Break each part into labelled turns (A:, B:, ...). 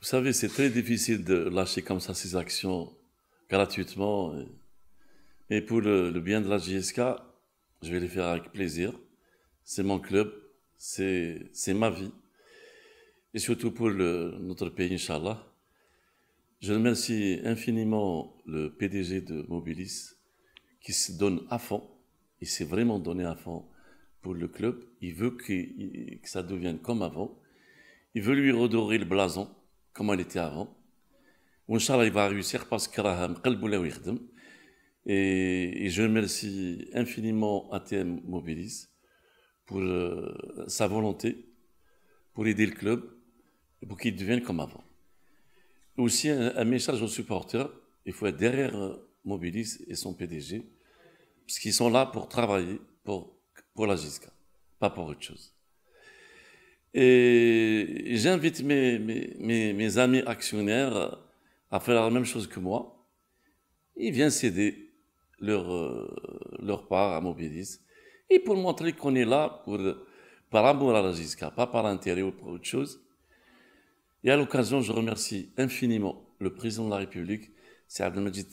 A: Vous savez, c'est très difficile de lâcher comme ça ses actions gratuitement. Mais pour le, bien de la JSK, je vais les faire avec plaisir. C'est mon club, c'est, ma vie. Et surtout pour notre pays, Inch'Allah. Je remercie infiniment le PDG de Mobilis qui se donne à fond. Il s'est vraiment donné à fond pour le club. Il veut que, que ça devienne comme avant. Il veut lui redorer le blason comme elle était avant. Inch'Allah, il va réussir parce que et, et je remercie infiniment ATM Mobilis pour euh, sa volonté, pour aider le club, pour qu'il devienne comme avant. Aussi, un, message aux supporters, il faut être derrière euh, Mobilis et son PDG, parce qu'ils sont là pour travailler pour, pour la GISCA, pas pour autre chose. Et j'invite mes, amis actionnaires à faire la même chose que moi. Ils viennent céder leur, euh, leur part à Mobilis. Et pour montrer qu'on est là pour, par amour à la Gisca, pas par intérêt ou pour autre chose. Et à l'occasion, je remercie infiniment le président de la République, c'est Abdelmajid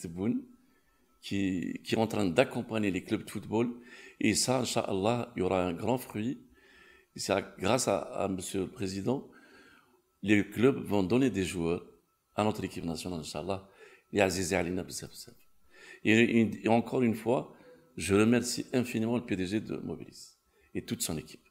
A: qui, qui est en train d'accompagner les clubs de football. Et ça, Inch'Allah, il y aura un grand fruit c'est grâce à, M. Monsieur le Président, les clubs vont donner des joueurs à notre équipe nationale, Inch'Allah, et Aziz Alina et, encore une fois, je remercie infiniment le PDG de Mobilis et toute son équipe.